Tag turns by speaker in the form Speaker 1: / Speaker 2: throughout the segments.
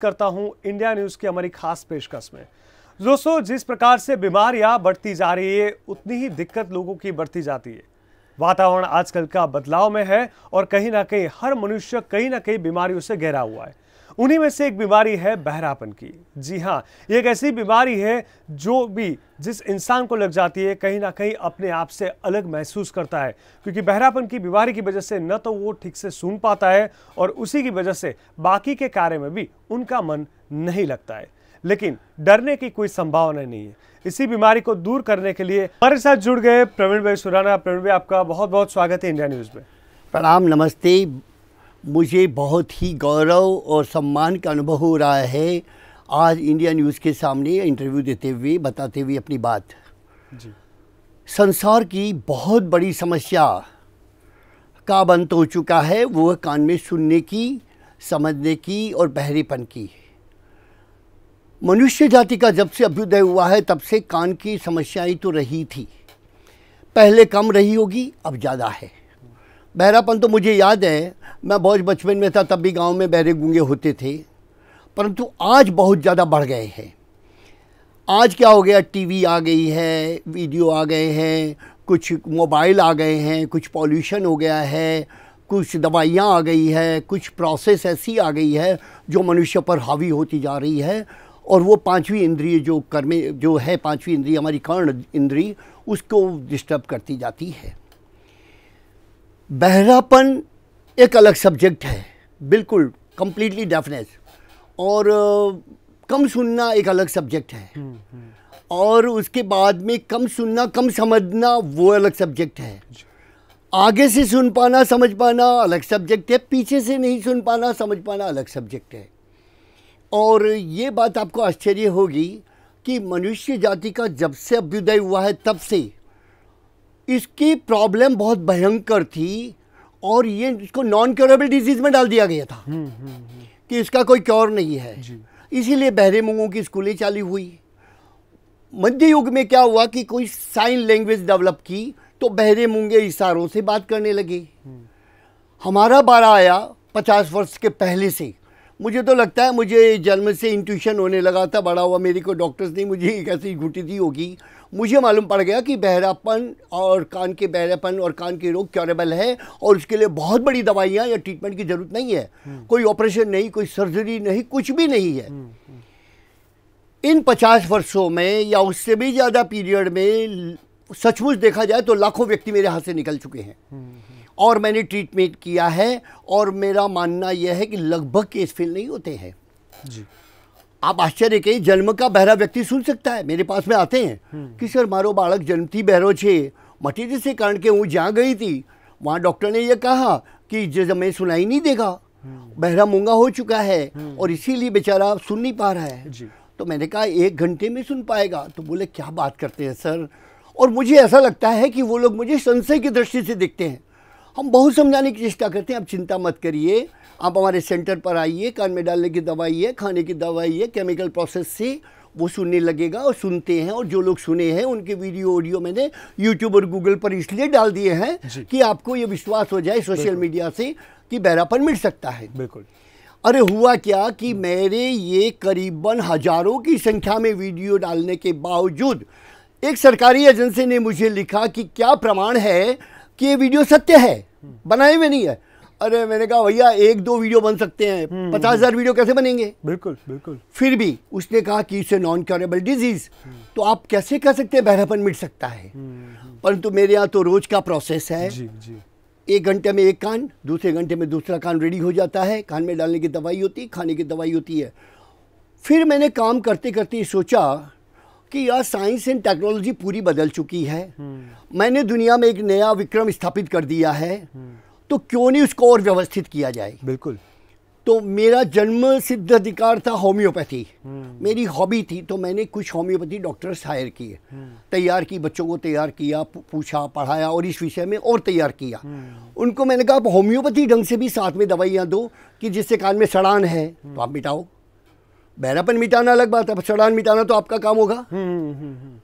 Speaker 1: करता हूं India news की हमारी खास पेशकश में दोस्तों जिस प्रकार से बीमारियां बढ़ती जा रही है उतनी ही दिक्कत लोगों की बढ़ती जाती है वातावरण आजकल का बदलाव में है और कहीं ना कहीं हर मनुष्य कहीं ना कहीं बीमारियों से घिरा हुआ है उन्हीं में से एक बीमारी है बहरापन की जी हाँ एक ऐसी बीमारी है जो भी जिस इंसान को लग जाती है कहीं ना कहीं अपने आप से अलग महसूस करता है क्योंकि बहरापन की बीमारी की वजह से न तो वो ठीक से सुन पाता है और उसी की वजह से बाकी के कार्य में भी उनका मन नहीं लगता है लेकिन डरने की कोई संभावना नहीं है इसी बीमारी को दूर करने के लिए हमारे साथ जुड़ गए प्रवीण भाई सुराना प्रवीण भाई आपका बहुत बहुत स्वागत है इंडिया न्यूज़ में प्रणाम नमस्ते मुझे बहुत ही गौरव और सम्मान का अनुभव हो
Speaker 2: रहा है आज इंडिया न्यूज़ के सामने इंटरव्यू देते हुए बताते हुए अपनी बात जी। संसार की बहुत बड़ी समस्या का बंत हो चुका है वो कान में सुनने की समझने की और बहरेपन की मनुष्य जाति का जब से अभ्युदय हुआ है तब से कान की समस्याएं तो रही थी पहले कम रही होगी अब ज़्यादा है बहरापन तो मुझे याद है मैं बहुत बचपन में था तब भी गाँव में बहरे गूंगे होते थे परंतु आज बहुत ज़्यादा बढ़ गए हैं आज क्या हो गया टीवी आ गई है वीडियो आ गए हैं कुछ मोबाइल आ गए हैं कुछ पॉल्यूशन हो गया है कुछ दवाइयाँ आ गई है कुछ प्रोसेस ऐसी आ गई है जो मनुष्य पर हावी होती जा रही है और वो पांचवी इंद्रिय जो कर्मे जो है पांचवी इंद्रिय हमारी कर्ण इंद्री उसको डिस्टर्ब करती जाती है बहरापन एक अलग सब्जेक्ट है बिल्कुल कम्प्लीटली डेफनेस और कम सुनना एक अलग सब्जेक्ट है हम्म, हम्म। और उसके बाद में कम सुनना कम समझना वो अलग सब्जेक्ट है आगे से सुन पाना समझ पाना अलग सब्जेक्ट है पीछे से नहीं सुन पाना समझ पाना अलग सब्जेक्ट है और ये बात आपको आश्चर्य होगी कि मनुष्य जाति का जब से अभ्युदय हुआ है तब से इसकी प्रॉब्लम बहुत भयंकर थी और ये इसको नॉन क्योरेबल डिजीज़ में डाल दिया गया था हम्म, हम्म, हम्म। कि इसका कोई क्योर नहीं है इसीलिए बहरे मुंगों की स्कूलें चालू हुई मध्य युग में क्या हुआ कि कोई साइन लैंग्वेज डेवलप की तो बहरे मुंगे इशारों से बात करने लगे हमारा बारा आया पचास वर्ष के पहले से मुझे तो लगता है मुझे जन्म से इंट्यूशन होने लगा था बड़ा हुआ मेरी को डॉक्टर्स ने मुझे एक ऐसी घुटी दी होगी मुझे मालूम पड़ गया कि बहरापन और कान के बहरापन और कान के रोग क्योरेबल है और उसके लिए बहुत बड़ी दवाइयाँ या ट्रीटमेंट की ज़रूरत नहीं है हम्म। कोई ऑपरेशन नहीं कोई सर्जरी नहीं कुछ भी नहीं है हम्म, हम्म। इन पचास वर्षों में या उससे भी ज़्यादा पीरियड में सचमुच देखा जाए तो लाखों व्यक्ति मेरे हाथ से निकल चुके हैं और मैंने ट्रीटमेंट किया है और मेरा मानना यह है कि लगभग केस फेल नहीं होते हैं जी आप आश्चर्य कही जन्म का बहरा व्यक्ति सुन सकता है मेरे पास में आते हैं हम्म। कि सर मारो બાળક जन्मती बहरो छे मटीर से कारण के हूँ जहाँ गई थी वहाँ डॉक्टर ने यह कहा कि जब मैं सुनाई नहीं देगा हम्म। बहरा मूंगा हो चुका है हम्म। और इसीलिए बेचारा सुन नहीं पा रहा है तो मैंने कहा एक घंटे में सुन पाएगा तो बोले क्या बात करते हैं सर और मुझे ऐसा लगता है कि वो लोग मुझे संशय की दृष्टि से देखते हैं हम बहुत समझाने की चेष्टा करते हैं आप चिंता मत करिए आप हमारे सेंटर पर आइए कान में डालने की दवाई है खाने की दवाई है केमिकल प्रोसेस से वो सुनने लगेगा और सुनते हैं और जो लोग सुने हैं उनके वीडियो ऑडियो मैंने यूट्यूब और गूगल पर इसलिए डाल दिए हैं कि आपको ये विश्वास हो जाए सोशल मीडिया से कि बहरापन मिल सकता है बिल्कुल अरे हुआ क्या कि मेरे ये करीबन हजारों की संख्या में वीडियो डालने के बावजूद एक सरकारी एजेंसी ने मुझे लिखा कि क्या प्रमाण है कि ये वीडियो सत्य है बनाए हुए नहीं है अरे मैंने कहा भैया एक दो वीडियो बन सकते हैं हम्म, हम्म, पचास हजार हम्म। वीडियो कैसे बनेंगे बिल्कुल बिल्कुल फिर भी उसने कहा कि इसे नॉन क्योरेबल डिजीज तो आप कैसे कह सकते हैं बहरापन मिट सकता है परंतु मेरे यहाँ तो रोज का प्रोसेस है जी, जी। एक घंटे में एक कान दूसरे घंटे में दूसरा कान रेडी हो जाता है कान में डालने की दवाई होती है खाने की दवाई होती है फिर मैंने काम करते करते सोचा कि यह साइंस एंड टेक्नोलॉजी पूरी बदल चुकी है हम्म। मैंने दुनिया में एक नया विक्रम स्थापित कर दिया है हम्म। तो क्यों नहीं उसको और व्यवस्थित किया जाए बिल्कुल तो मेरा जन्म सिद्ध अधिकार था होम्योपैथी हम्म। मेरी हॉबी थी तो मैंने कुछ होम्योपैथी डॉक्टर्स हायर किए तैयार की बच्चों को तैयार किया पूछा पढ़ाया और इस विषय में और तैयार किया उनको मैंने कहा आप होम्योपैथी ढंग से भी साथ में दवाइयाँ दो कि जिससे कान में सड़ान है तो आप मिटाओ बहरापन मिटाना अलग बात है सड़ान मिटाना तो आपका काम होगा हम्म, हम्म, हम्म।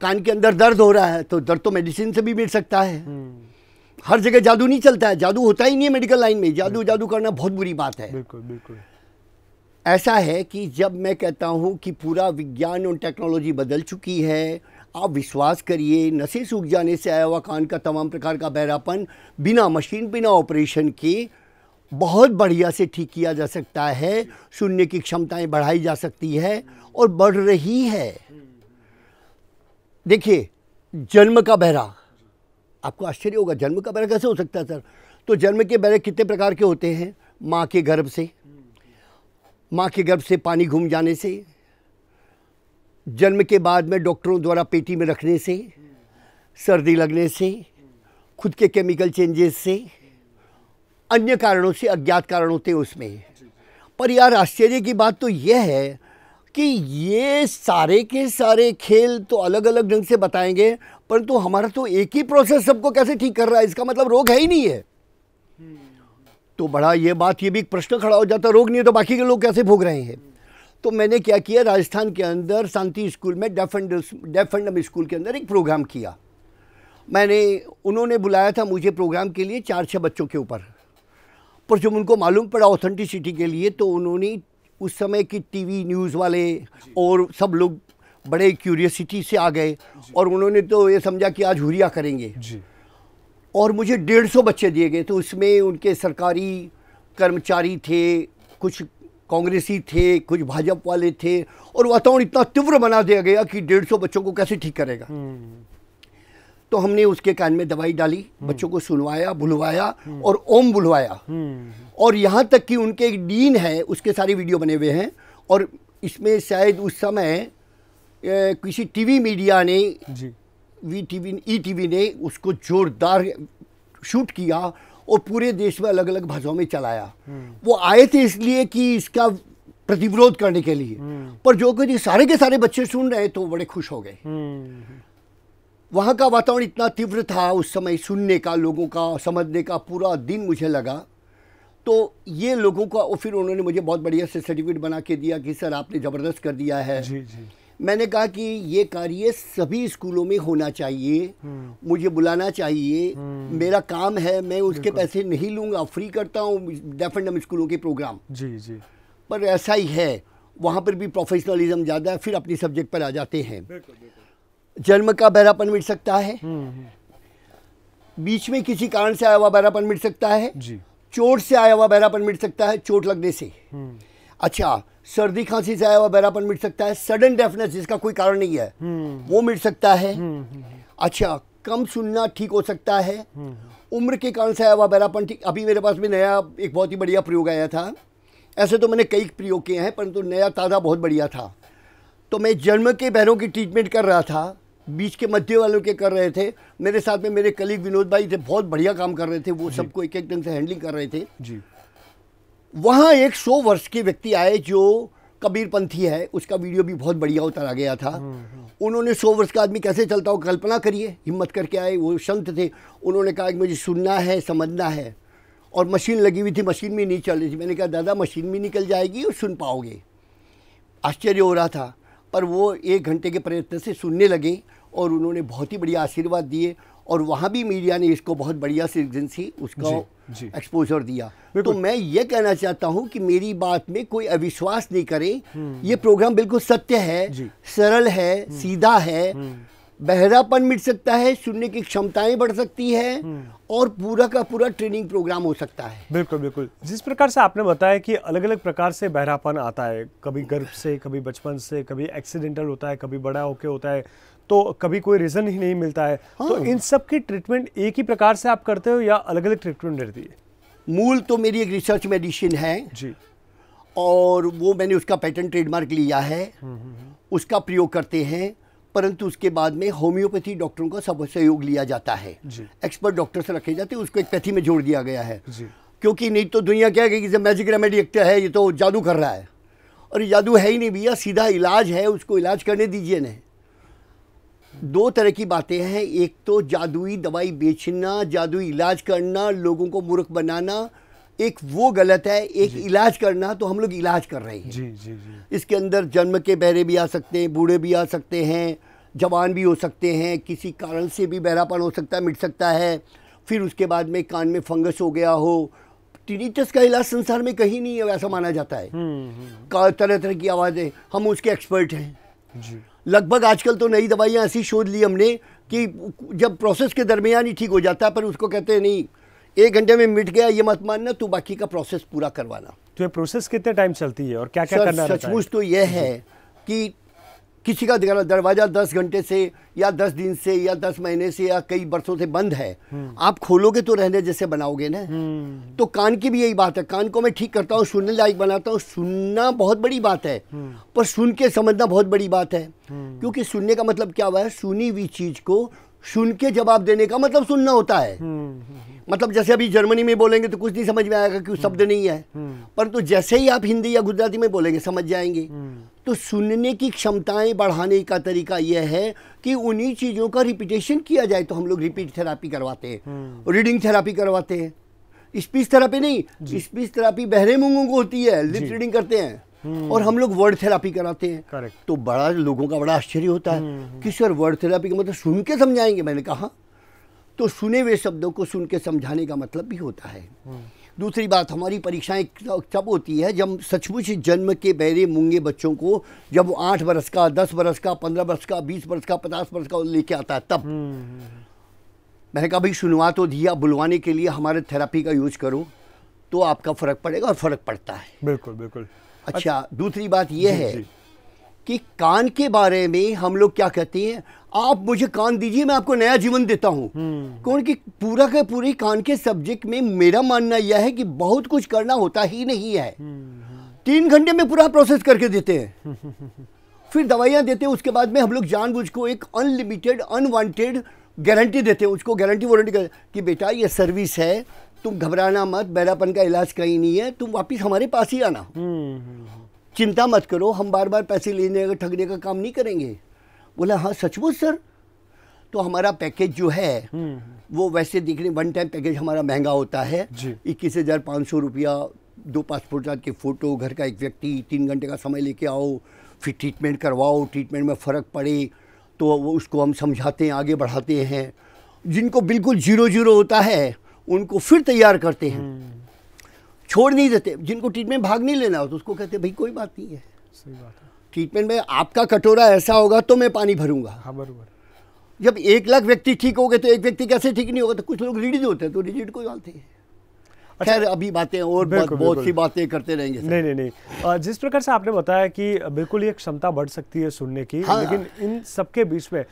Speaker 2: कान के अंदर दर्द हो रहा है तो दर्द तो मेडिसिन से भी मिट सकता है हर जगह जादू नहीं चलता है जादू होता ही नहीं है मेडिकल लाइन में जादू जादू करना बहुत बुरी बात है बिल्कुल बिल्कुल ऐसा है कि जब मैं कहता हूँ कि पूरा विज्ञान और टेक्नोलॉजी बदल चुकी है आप विश्वास करिए नशे सूख जाने से आया हुआ कान का तमाम प्रकार का बहरापन बिना मशीन बिना ऑपरेशन के बहुत बढ़िया से ठीक किया जा सकता है शून्य की क्षमताएं बढ़ाई जा सकती है और बढ़ रही है देखिए जन्म का बहरा आपको आश्चर्य होगा जन्म का बहरा कैसे हो सकता है सर तो जन्म के बहरे कितने प्रकार के होते हैं माँ के गर्भ से माँ के गर्भ से पानी घूम जाने से जन्म के बाद में डॉक्टरों द्वारा पेटी में रखने से सर्दी लगने से खुद के केमिकल चेंजेस से अन्य कारणों से अज्ञात कारण होते हैं उसमें पर यार आश्चर्य की बात तो यह है कि ये सारे के सारे खेल तो अलग अलग ढंग से बताएंगे परंतु तो हमारा तो एक ही प्रोसेस सबको कैसे ठीक कर रहा है इसका मतलब रोग है ही नहीं है तो बड़ा ये बात ये भी एक प्रश्न खड़ा हो जाता रोग नहीं है तो बाकी के लोग कैसे भोग रहे हैं तो मैंने क्या किया राजस्थान के अंदर शांति स्कूल में deaf and deaf and dumb school के अंदर एक प्रोग्राम किया मैंने उन्होंने बुलाया था मुझे प्रोग्राम के लिए चार छः बच्चों के ऊपर पर जब उनको मालूम पड़ा ऑथेंटिसिटी के लिए तो उन्होंने उस समय की टीवी न्यूज़ वाले और सब लोग बड़े क्यूरियसिटी से आ गए और उन्होंने तो ये समझा कि आज हुरिया करेंगे और मुझे डेढ़ सौ बच्चे दिए गए तो उसमें उनके सरकारी कर्मचारी थे कुछ कांग्रेसी थे कुछ भाजपा वाले थे और वातावरण इतना तीव्र बना दिया गया कि डेढ़ सौ बच्चों को कैसे ठीक करेगा हम्म। तो हमने उसके कान में दवाई डाली हम्म। बच्चों को सुनवाया बुलवाया हम्म। और ओम बुलवाया हम्म। और यहाँ तक कि उनके एक डीन है उसके सारे वीडियो बने हुए हैं और इसमें शायद उस समय किसी टीवी मीडिया ने वी टीवी ई टीवी ने उसको जोरदार शूट किया और पूरे देश में अलग अलग भाषाओं में चलाया वो आए थे इसलिए कि इसका प्रतिविरोध करने के लिए पर जो कि सारे के सारे बच्चे सुन रहे तो बड़े खुश हो गए वहाँ का वातावरण इतना तीव्र था उस समय सुनने का लोगों का समझने का पूरा दिन मुझे लगा तो ये लोगों का और फिर उन्होंने मुझे बहुत बढ़िया से सर्टिफिकेट बना के दिया कि सर आपने ज़बरदस्त कर दिया है जी जी मैंने कहा कि ये कार्य सभी स्कूलों में होना चाहिए हम्म। मुझे बुलाना चाहिए हम्म। मेरा काम है मैं उसके पैसे नहीं लूँगा फ्री करता हूँ डेफेंडम स्कूलों के प्रोग्राम जी जी पर ऐसा ही है वहाँ पर भी प्रोफेशनलिज्म ज़्यादा है फिर अपनी सब्जेक्ट पर आ जाते हैं जन्म का बहरापन मिट सकता है हम्म, हम्म। बीच में किसी कारण से आया हुआ बहरापन मिट सकता है जी चोट से आया हुआ बहरापन मिट सकता है चोट लगने से हम्म। अच्छा सर्दी खांसी से आया हुआ बहरापन मिट सकता है सडन डेफनेस जिसका कोई कारण नहीं है वो मिट सकता है अच्छा कम सुनना ठीक हो सकता है उम्र के कारण से आया हुआ बहरापन ठीक अभी मेरे पास भी नया एक बहुत ही बढ़िया प्रयोग आया था ऐसे तो मैंने कई प्रयोग किए हैं परंतु नया ताज़ा बहुत बढ़िया था तो मैं जन्म के बहनों की ट्रीटमेंट कर रहा था बीच के मध्य वालों के कर रहे थे मेरे साथ में मेरे कलीग विनोद भाई थे बहुत बढ़िया काम कर रहे थे वो सबको एक एक दिन से हैंडलिंग कर रहे थे जी वहाँ एक सौ वर्ष के व्यक्ति आए जो कबीरपंथी है उसका वीडियो भी बहुत बढ़िया आ गया था हम्म, हम्म। उन्होंने सौ वर्ष का आदमी कैसे चलता हो कल्पना करिए हिम्मत करके आए वो संत थे उन्होंने कहा कि मुझे सुनना है समझना है और मशीन लगी हुई थी मशीन भी नहीं चल रही थी मैंने कहा दादा मशीन भी निकल जाएगी और सुन पाओगे आश्चर्य हो रहा था पर वो एक घंटे के प्रयत्न से सुनने लगे और उन्होंने बहुत ही बढ़िया आशीर्वाद दिए और वहाँ भी मीडिया ने इसको बहुत बढ़िया से उसका एक्सपोजर दिया तो मैं ये कहना चाहता हूँ कि मेरी बात में कोई अविश्वास नहीं करे हम्म। ये प्रोग्राम बिल्कुल सत्य है सरल है हम्म। सीधा है हम्म। बहरापन मिट सकता है सुनने की क्षमताएं बढ़ सकती है और पूरा का पूरा
Speaker 1: ट्रेनिंग प्रोग्राम हो सकता है बिल्कुल बिल्कुल जिस प्रकार से आपने बताया कि अलग अलग प्रकार से बहरापन आता है कभी गर्भ से कभी बचपन से कभी एक्सीडेंटल होता है कभी बड़ा होके होता है तो कभी कोई रीज़न ही नहीं मिलता है तो हाँ। तो इन सब की ट्रीटमेंट एक ही प्रकार से आप करते हो या अलग अलग ट्रीटमेंट रहती है मूल तो मेरी एक रिसर्च मेडिसिन है जी और वो
Speaker 2: मैंने उसका पैटर्न ट्रेडमार्क लिया है हम्म, हम्म, हम्म। उसका प्रयोग करते हैं परंतु उसके बाद में होम्योपैथी डॉक्टरों का सब सहयोग लिया जाता है एक्सपर्ट डॉक्टर्स रखे जाते हैं उसको एक पैथी में जोड़ दिया गया है क्योंकि नहीं तो दुनिया क्या कहेगी मैजिक रेमेडी एक्ट है ये तो जादू कर रहा है और ये जादू है ही नहीं भैया सीधा इलाज है उसको इलाज करने दीजिए नहीं दो तरह की बातें हैं एक तो जादुई दवाई बेचना जादुई इलाज करना लोगों को मूर्ख बनाना एक वो गलत है एक इलाज करना तो हम लोग इलाज कर रहे हैं जी जी जी इसके अंदर जन्म के बहरे भी आ सकते हैं बूढ़े भी आ सकते हैं जवान भी हो सकते हैं किसी कारण से भी बहरापन हो सकता है मिट सकता है फिर उसके बाद में कान में फंगस हो गया हो टीनिटस का इलाज संसार में कहीं नहीं है ऐसा माना जाता है हम्म, हम्म। तरह तरह की आवाज़ें हम उसके एक्सपर्ट हैं जी लगभग आजकल तो नई दवाइयाँ ऐसी शोध ली हमने कि जब प्रोसेस के दरमियान ही ठीक हो जाता है पर उसको कहते हैं नहीं एक घंटे में मिट गया ये मत मानना तो बाकी का प्रोसेस पूरा करवाना
Speaker 1: तो ये प्रोसेस कितने टाइम चलती है और क्या क्या करना सचमुच तो यह है
Speaker 2: कि किसी का दरवाज़ा दस घंटे से या दस दिन से या दस महीने से या कई वर्षों से बंद है हम्म। आप खोलोगे तो रहने जैसे बनाओगे ना हम्म। तो कान की भी यही बात है कान को मैं ठीक करता हूँ सुनने लायक बनाता हूँ सुनना बहुत बड़ी बात है हम्म। पर सुन के समझना बहुत बड़ी बात है क्योंकि सुनने का मतलब क्या हुआ है सुनी हुई चीज़ को सुन के जवाब देने का मतलब सुनना होता है मतलब जैसे अभी जर्मनी में बोलेंगे तो कुछ नहीं समझ में आएगा क्यों शब्द नहीं है परंतु तो जैसे ही आप हिंदी या गुजराती में बोलेंगे समझ जाएंगे तो सुनने की क्षमताएं बढ़ाने का तरीका यह है कि उन्हीं चीज़ों का रिपीटेशन किया जाए तो हम लोग रिपीट थेरापी करवाते हैं रीडिंग हम्म। थेरापी करवाते हैं स्पीच थेरापी नहीं स्पीच थेरापी बहरे मुंगों को होती है लिप रीडिंग करते हैं हम्म। और हम लोग वर्ड थेरापी कराते हैं Correct. तो बड़ा लोगों का बड़ा आश्चर्य होता है कि सर वर्ड थेरापी का मतलब सुन के समझाएंगे मैंने कहा तो सुने हुए शब्दों को सुन के समझाने का मतलब भी होता है हम्म। दूसरी बात हमारी परीक्षाएं तब होती है जब सचमुच जन्म के बहरे मूंगे बच्चों को जब वो आठ बरस का दस बरस का पंद्रह बरस का बीस बरस का पचास बरस का लेके आता है तब हम्म, हम्म, हम्म। मैंने कहा भाई सुनवा तो दिया बुलवाने के लिए हमारे थेरापी का यूज करो तो आपका फ़र्क पड़ेगा और फ़र्क पड़ता है बिल्कुल बिल्कुल अच्छा, अच्छा दूसरी बात यह है कि कान के बारे में हम लोग क्या कहते हैं आप मुझे कान दीजिए मैं आपको नया जीवन देता हूँ हम्म। कौन की पूरा के पूरे कान के सब्जेक्ट में मेरा मानना यह है कि बहुत कुछ करना होता ही नहीं है हम्म, हम्म। तीन घंटे में पूरा प्रोसेस करके देते हैं फिर दवाइयाँ देते हैं उसके बाद में हम लोग जान को एक अनलिमिटेड अनवांटेड गारंटी देते हैं उसको गारंटी वारंटी कि बेटा ये सर्विस है तुम घबराना मत बैरापन का इलाज कहीं नहीं है तुम वापस हमारे पास ही आना चिंता मत करो हम बार बार पैसे लेने का ठगने का काम नहीं करेंगे बोला हाँ सचमुच सर तो हमारा पैकेज जो है हम्म। वो वैसे देखने वन टाइम पैकेज हमारा महंगा होता है इक्कीस हज़ार पाँच सौ रुपया दो पासपोर्ट साइज के फ़ोटो घर का एक व्यक्ति तीन घंटे का समय लेके आओ फिर ट्रीटमेंट करवाओ ट्रीटमेंट में फ़र्क पड़े तो वो उसको हम समझाते हैं आगे बढ़ाते हैं जिनको बिल्कुल जीरो जीरो होता है उनको फिर तैयार करते हैं हम्म। छोड़ नहीं देते जिनको ट्रीटमेंट भाग नहीं लेना हो तो उसको कहते भाई कोई बात नहीं है सही बात है ट्रीटमेंट में आपका कटोरा ऐसा होगा तो मैं पानी भरूंगा हाँ बरूबर जब एक लाख व्यक्ति ठीक हो गए तो एक व्यक्ति कैसे ठीक नहीं होगा तो कुछ लोग रिडिड होते हैं तो रिजिड बात नहीं है
Speaker 1: अच्छा, खैर अभी बातें और बहुत सी बातें करते रहेंगे नहीं नहीं नहीं जिस प्रकार से आपने बताया कि बिल्कुल ये क्षमता बढ़ सकती है सुनने की हाँ, लेकिन इन सबके बीच में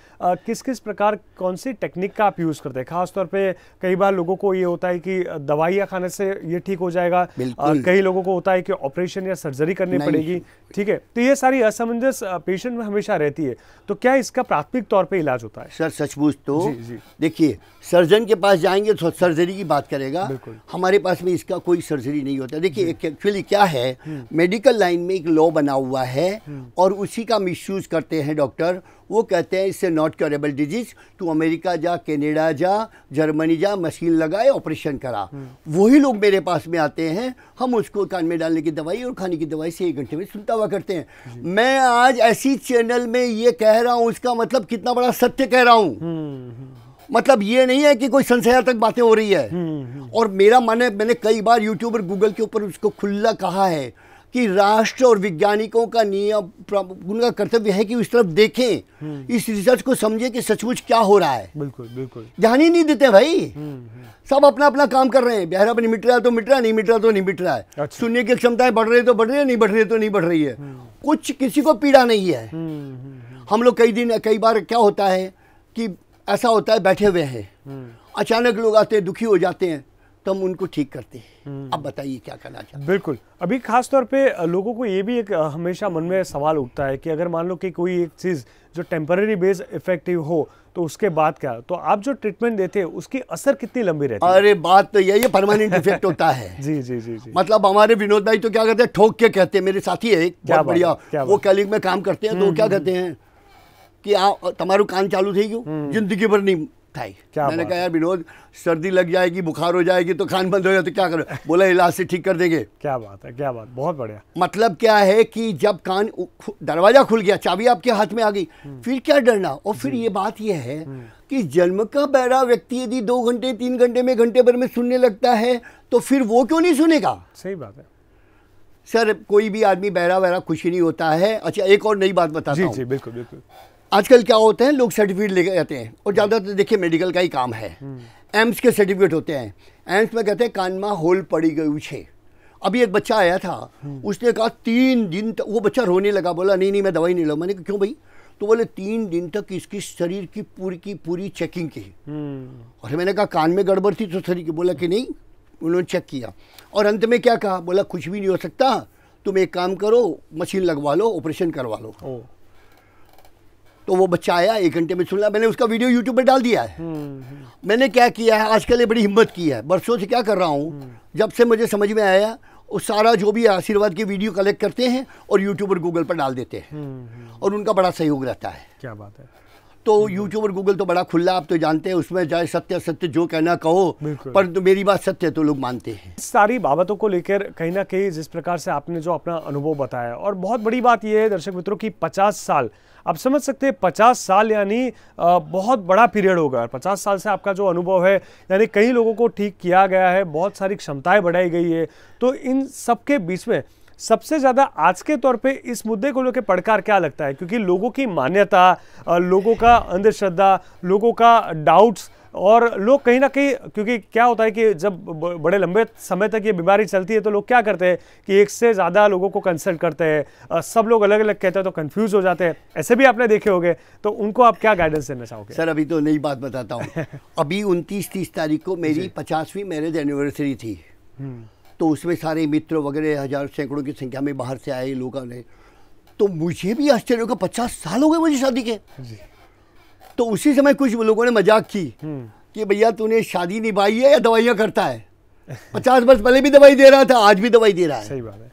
Speaker 1: किस किस प्रकार कौन सी टेक्निक का आप यूज़ करते हैं खासतौर पे कई बार लोगों को ये होता है कि दवाइयाँ खाने से ये ठीक हो जाएगा कई लोगों को होता है कि ऑपरेशन या सर्जरी करनी पड़ेगी ठीक है तो ये सारी असमंजस पेशेंट में हमेशा रहती है तो क्या इसका प्राथमिक तौर पर इलाज होता है सर सचमुच तो देखिए सर्जन के पास जाएंगे तो सर्जरी की बात करेगा
Speaker 2: हमारे पास पास में इसका कोई सर्जरी नहीं होता देखिए एक्चुअली क्या है मेडिकल हम्म। लाइन में एक लॉ बना हुआ है हम्म। और उसी का मिस करते हैं डॉक्टर वो कहते हैं इससे नॉट क्योरेबल डिजीज तू अमेरिका जा कनाडा जा जर्मनी जा मशीन लगाए ऑपरेशन करा हम्म। वही लोग मेरे पास में आते हैं हम उसको कान में डालने की दवाई और खाने की दवाई से एक घंटे में सुनता हुआ करते हैं मैं आज ऐसी चैनल में ये कह रहा हूँ उसका मतलब कितना बड़ा सत्य कह रहा हूँ मतलब ये नहीं है कि कोई संशया तक बातें हो रही है हम्म, हम्म। और मेरा मन है मैंने कई बार यूट्यूब और गूगल के ऊपर उसको खुला कहा है कि राष्ट्र और वैज्ञानिकों का नियम उनका कर्तव्य है कि उस तरफ देखें हम्म। इस रिसर्च को समझे कि सचमुच क्या हो रहा है बिल्कुल बिल्कुल ध्यान ही नहीं देते भाई सब अपना अपना काम कर रहे हैं बहरा पर मिट रहा है तो मिट रहा नहीं मिट रहा तो नहीं मिट रहा है अच्छा। सुनने की क्षमताएं बढ़ रही तो बढ़ रही है नहीं बढ़ रही तो नहीं बढ़ रही है कुछ किसी को पीड़ा नहीं है हम लोग कई दिन कई बार क्या होता है कि ऐसा होता है बैठे हुए हैं हम्म। अचानक लोग आते हैं दुखी हो जाते हैं तो हम
Speaker 1: उनको ठीक करते हैं हम्म। अब बताइए क्या करना चाहिए बिल्कुल अभी खास तौर पे लोगों को ये भी एक हमेशा मन में सवाल उठता है कि अगर मान लो कि कोई एक चीज़ जो टेम्पररी बेस इफेक्टिव हो तो उसके बाद क्या तो आप जो ट्रीटमेंट देते हैं उसकी असर कितनी लंबी रहती है अरे
Speaker 2: बात तो यही है परमानेंट इफेक्ट होता
Speaker 1: है जी जी जी जी मतलब हमारे विनोद भाई तो क्या करते हैं ठोक के कहते हैं मेरे साथी है एक बढ़िया वो
Speaker 2: कैलिंग में काम करते हैं तो क्या हम्म, कहते हैं कि आओ तुम्हारा कान चालू થઈ ગયો જિંદગી ભરની થાય મેને ક્યા યાર વિરોધ શરદી લગ જાયેગી बुखार हो જાયેગી તો ખાન બંધ હો જાયે તો ક્યા કરો બોલે ઈલાજ સે ઠીક કર દેગે ક્યા વાત હે ક્યા વાત બહોત બઢિયા મતલબ ક્યા હે કી જબ कान દરવાજા ખુલ ગયા चाबी આપકે હાથ મે આ ગઈ ફિર ક્યા ડરના ઓર ફિર યે વાત યે હે કી જન્મ કા બેરા વ્યક્તિ યદી 2 ઘંટે 3 ઘંટે મે ઘંટે ભર મે સુનને લગતા હે તો ફિર વો ક્યો નહી સુનેગા સહી વાત હે સર કોઈ ભી આદમી બેરા વેરા ખુશ નહી હોતા હે અચ્છા એક ઓર નઈ વાત બતાતા હું જી જી બિલકુલ બિલકુલ आजकल क्या होते हैं लोग सर्टिफिकेट लेके जाते हैं और हम्म। ज़्यादातर देखिए मेडिकल का ही काम है एम्स हम्म। के सर्टिफिकेट होते हैं एम्स में कहते हैं कानमा होल पड़ी गई छे अभी एक बच्चा आया था हम्म। उसने कहा तीन दिन तक वो बच्चा रोने लगा बोला नहीं नहीं मैं दवाई नहीं लूँ मैंने कहा क्यों भाई तो बोले तीन दिन तक इसकी शरीर की पूरी की पूरी चेकिंग की और मैंने कहा कान में गड़बड़ थी तो शरीर की बोला कि नहीं उन्होंने चेक किया और अंत में क्या कहा बोला कुछ भी नहीं हो सकता तुम एक काम करो मशीन लगवा लो ऑपरेशन करवा लो तो वो बच्चा आया एक घंटे में सुना मैंने उसका वीडियो यूट्यूब पर डाल दिया है हम्म, हम्म। मैंने क्या किया है आजकल ये बड़ी हिम्मत की है बरसों से क्या कर रहा हूँ हम्म। जब से मुझे समझ में आया वो सारा जो भी आशीर्वाद की वीडियो कलेक्ट करते हैं और यूट्यूब और गूगल पर डाल देते हैं और उनका बड़ा सहयोग रहता है क्या बात है तो यूट्यूब और गूगल तो बड़ा खुला आप तो जानते हैं उसमें चाहे सत्य सत्य जो कहना कहो पर तो मेरी बात सत्य है तो लोग
Speaker 1: मानते हैं सारी बाबतों को लेकर कहीं ना कहीं जिस प्रकार से आपने जो अपना अनुभव बताया और बहुत बड़ी बात यह है दर्शक मित्रों की पचास साल आप समझ सकते हैं पचास साल यानी बहुत बड़ा पीरियड होगा पचास साल से आपका जो अनुभव है यानी कई लोगों को ठीक किया गया है बहुत सारी क्षमताएं बढ़ाई गई है तो इन सबके बीच में सबसे ज़्यादा आज के तौर पे इस मुद्दे को लेकर पड़कार क्या लगता है क्योंकि लोगों की मान्यता लोगों का अंधश्रद्धा लोगों का डाउट्स और लोग कहीं ना कहीं क्योंकि क्या होता है कि जब बड़े लंबे समय तक ये बीमारी चलती है तो लोग क्या करते हैं कि एक से ज़्यादा लोगों को कंसल्ट करते हैं सब लोग अलग अलग कहते हैं तो कंफ्यूज हो जाते हैं ऐसे भी आपने देखे होंगे तो उनको आप क्या गाइडेंस देना चाहोगे
Speaker 2: सर अभी तो नई बात बताता हूँ अभी उनतीस तीस तारीख को मेरी पचासवीं मैरिज एनिवर्सरी थी हम्म। तो उसमें सारे मित्र वगैरह हज़ार सैकड़ों की संख्या में बाहर से आए लोगों ने तो मुझे भी आश्चर्य होगा पचास साल हो गए मुझे शादी के तो उसी समय कुछ लोगों ने मजाक की हम्म। कि भैया तूने शादी निभाई है या दवाइयाँ करता है पचास वर्ष पहले भी दवाई दे रहा था आज भी दवाई दे रहा है सही बात है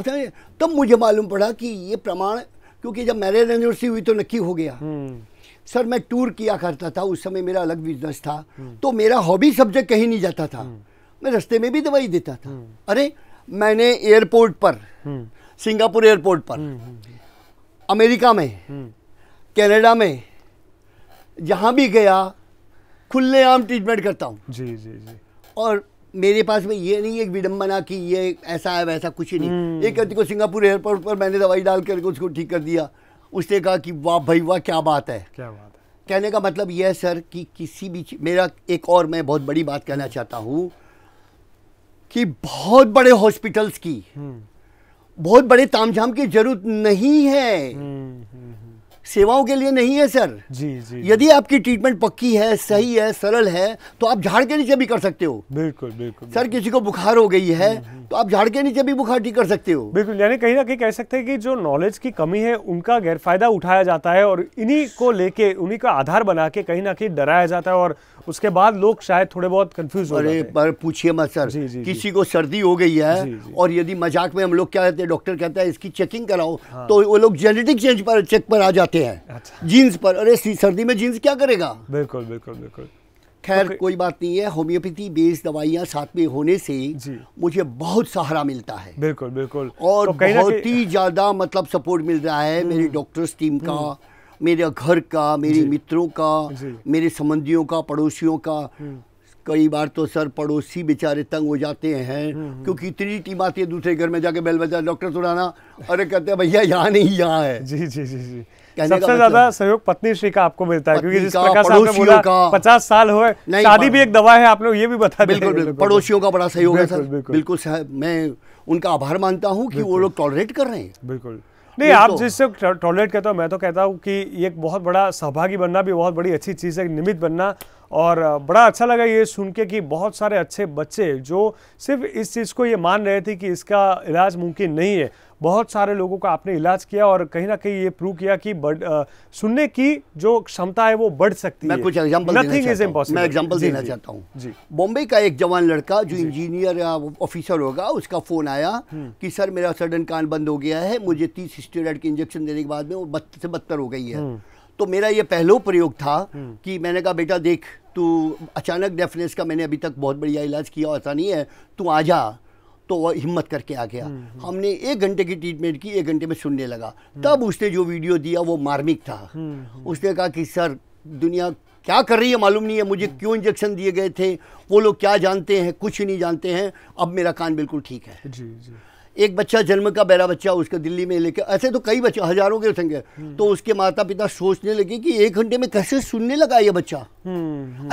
Speaker 2: अब तब मुझे मालूम पड़ा कि ये प्रमाण क्योंकि जब मैरिज एनिवर्सरी हुई तो नक्की हो गया हम्म। सर मैं टूर किया करता था उस समय मेरा अलग बिजनेस था हम्म। तो मेरा हॉबी सब्जेक्ट कहीं नहीं जाता था मैं रस्ते में भी दवाई देता था हम्म। अरे मैंने एयरपोर्ट पर हम्म। सिंगापुर एयरपोर्ट पर हम्म, अमेरिका में कनाडा में जहाँ भी गया खुले आम ट्रीटमेंट करता हूँ
Speaker 1: जी जी जी
Speaker 2: और मेरे पास में ये नहीं एक विडम्बना कि ये ऐसा है वैसा कुछ ही नहीं एक व्यक्ति को सिंगापुर एयरपोर्ट पर मैंने दवाई डाल करके उसको ठीक कर दिया उसने कहा कि वाह भाई वाह क्या बात है क्या बात है कहने का मतलब यह है सर कि किसी भी मेरा एक और मैं बहुत बड़ी बात कहना चाहता हूँ कि बहुत बड़े हॉस्पिटल्स की हम्म। बहुत बड़े तामझाम की जरूरत नहीं है हम्म। सेवाओं के लिए नहीं है सर जी जी यदि आपकी ट्रीटमेंट पक्की है सही है सरल है तो आप झाड़ के नीचे भी कर सकते हो
Speaker 1: बिल्कुल बिल्कुल सर किसी को बुखार हो गई है हम्म, हम्म। तो आप झाड़ के नीचे भी बुखार ठीक कर सकते हो बिल्कुल यानी कहीं ना कहीं कह सकते हैं कि जो नॉलेज की कमी है उनका गैरफायदा उठाया जाता है और इन्हीं को लेके उन्हीं का आधार बना के कहीं ना कहीं डराया जाता है और उसके बाद लोग शायद थोड़े बहुत कंफ्यूज हो अरे हैं। पूछिए मत
Speaker 2: सर जी, जी, किसी को सर्दी हो गई है जी, जी. और यदि मजाक में हम लोग क्या कहते हैं डॉक्टर कहता है इसकी चेकिंग कराओ हाँ। तो वो लोग जेनेटिक चेंज पर चेक पर आ जाते हैं है अच्छा। जींस पर अरे सर्दी में जींस क्या करेगा
Speaker 1: बिल्कुल बिल्कुल बिल्कुल
Speaker 2: खैर okay. कोई बात नहीं है होम्योपैथी बेस्ड दवाइयाँ साथ में होने से मुझे बहुत सहारा मिलता
Speaker 1: है बिल्कुल बिल्कुल और तो बहुत
Speaker 2: ही ज़्यादा मतलब सपोर्ट मिल रहा है मेरी डॉक्टर्स टीम का हम्म। मेरे घर का मेरे मित्रों का मेरे संबंधियों का पड़ोसियों का हम्म। कई बार तो सर पड़ोसी बेचारे तंग हो जाते हैं हम्म, क्योंकि इतनी टीम आती है दूसरे घर में जाके बेल बजा डॉक्टर सुनाना अरे कहते हैं
Speaker 1: भैया यहाँ नहीं यहाँ है जी जी जी जी सबसे मतलब- ज्यादा सहयोग पत्नी श्री का आपको मिलता है क्योंकि जिस प्रकार से आपने बोला पचास साल हो शादी भी एक दवा है आप लोग ये भी बता बिल्कुल पड़ोसियों का बड़ा सहयोग है सर बिल्कुल मैं उनका आभार मानता हूँ की वो लोग टॉलरेट कर रहे हैं बिल्कुल नहीं आप तो- जिससे टॉलरेट कहते हो मैं तो कहता हूँ कि एक बहुत बड़ा सहभागी बनना भी बहुत बड़ी अच्छी चीज़ है निमित बनना और बड़ा अच्छा लगा ये सुन के कि बहुत सारे अच्छे बच्चे जो सिर्फ इस चीज़ को ये मान रहे थे कि इसका इलाज मुमकिन नहीं है बहुत सारे लोगों का आपने इलाज किया और कहीं ना कहीं ये प्रूव किया कि बढ़ आ, सुनने की जो क्षमता है वो बढ़ सकती मैं है कुछ एग्जांपल देना चाहता मैं एग्जांपल देना चाहता हूँ बॉम्बे का एक जवान लड़का जो
Speaker 2: इंजीनियर या ऑफिसर होगा उसका फ़ोन आया हम्म। कि सर मेरा सडन कान बंद हो गया है मुझे तीस स्टेरॉइड के इंजेक्शन देने के बाद में वो बद से बदतर हो गई है हम्म। तो मेरा ये पहलो प्रयोग था हम्म। कि मैंने कहा बेटा देख तू अचानक डेफनेस का मैंने अभी तक बहुत बढ़िया इलाज किया ऐसा नहीं है तू आ जा तो वह हिम्मत करके आ गया हम्म, हम्म। हमने एक घंटे की ट्रीटमेंट की एक घंटे में सुनने लगा तब हम्म। उसने जो वीडियो दिया वो मार्मिक था उसने कहा कि सर दुनिया क्या कर रही है मालूम नहीं है मुझे क्यों इंजेक्शन दिए गए थे वो लोग क्या जानते हैं कुछ नहीं जानते हैं अब मेरा कान बिल्कुल ठीक है जी जी एक बच्चा जन्म का बेरा बच्चा उसको दिल्ली में लेके ऐसे तो कई बच्चे हजारों के संगे तो उसके माता पिता सोचने लगे कि एक घंटे में कैसे सुनने लगा ये बच्चा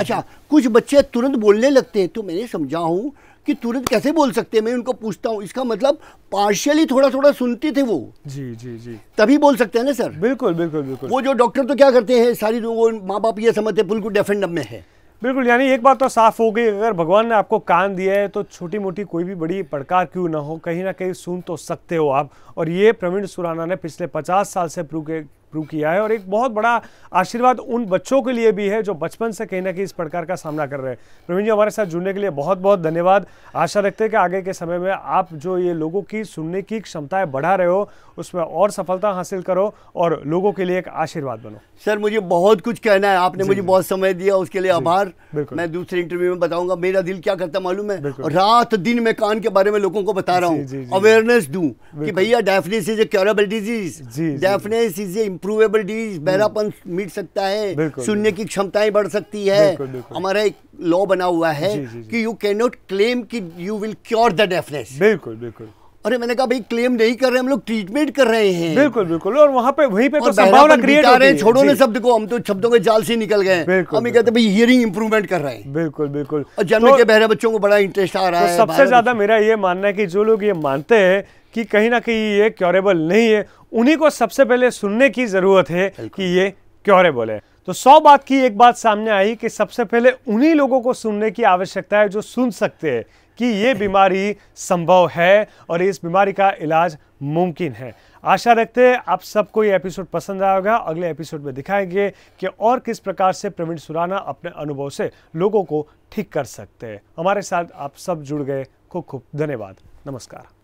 Speaker 2: अच्छा कुछ बच्चे तुरंत बोलने लगते हैं तो मैंने समझा हूँ कि तुरंत कैसे बोल सकते हैं मैं उनको पूछता हूँ इसका मतलब पार्शियली थोड़ा थोड़ा सुनते थे वो जी जी जी
Speaker 1: तभी बोल सकते हैं ना सर बिल्कुल बिल्कुल बिल्कुल वो जो डॉक्टर तो क्या करते हैं सारी वो माँ बाप ये समझते बिल्कुल डेफेंडम में है बिल्कुल यानी एक बात तो साफ हो गई अगर भगवान ने आपको कान दिया है तो छोटी मोटी कोई भी बड़ी पड़कार क्यों ना हो कहीं ना कहीं सुन तो सकते हो आप और ये प्रवीण सुराना ने पिछले 50 साल से प्रूव प्रूव किया है और एक बहुत बड़ा आशीर्वाद उन बच्चों के लिए भी है जो बचपन से कहीं ना कहीं इस प्रकार का सामना कर रहे हैं प्रवीण जी हमारे साथ जुड़ने के लिए बहुत बहुत धन्यवाद आशा रखते हैं कि आगे के समय में आप जो ये लोगों की सुनने की क्षमताएं बढ़ा रहे हो उसमें और सफलता हासिल करो और लोगों के लिए एक आशीर्वाद बनो सर मुझे बहुत कुछ कहना है आपने मुझे
Speaker 2: बहुत समय दिया उसके लिए आभार मैं दूसरे इंटरव्यू में बताऊंगा मेरा दिल क्या करता मालूम है रात दिन में कान के बारे में लोगों को बता रहा हूँ अवेयरनेस दू कि भैया deafness is a curable disease deafness is a disease hmm. बहरापन मिट सकता है सुनने की क्षमताएं बढ़ सकती है हमारा एक लॉ बना हुआ है जी, जी, जी. कि यू कैन नॉट क्लेम कि you will cure the deafness बिल्कुल बिल्कुल अरे मैंने कहा भाई क्लेम नहीं कर रहे हम लोग ट्रीटमेंट कर रहे हैं बिल्कुल बिल्कुल और वहाँ पे वहीं
Speaker 1: पे तो संभावना क्रिएट हो रही है छोड़ो ना
Speaker 2: शब्द को हम तो शब्दों के जाल से निकल
Speaker 1: गए हम ये कहते भाई हियरिंग इंप्रूवमेंट कर रहे हैं बिल्कुल बिल्कुल और जन्म तो, के बहरे बच्चों को बड़ा इंटरेस्ट आ रहा तो है सबसे ज्यादा मेरा ये मानना है की जो लोग ये मानते हैं की कहीं ना कहीं ये क्योरेबल नहीं है उन्ही को सबसे पहले सुनने की जरूरत है की ये क्योरेबल है तो सौ बात की एक बात सामने आई कि सबसे पहले उन्हीं लोगों को सुनने की आवश्यकता है जो सुन सकते हैं कि ये बीमारी संभव है और इस बीमारी का इलाज मुमकिन है आशा रखते हैं आप सबको ये एपिसोड पसंद आया होगा अगले एपिसोड में दिखाएंगे कि और किस प्रकार से प्रवीण सुराना अपने अनुभव से लोगों को ठीक कर सकते हैं हमारे साथ आप सब जुड़ गए खूब खूब धन्यवाद नमस्कार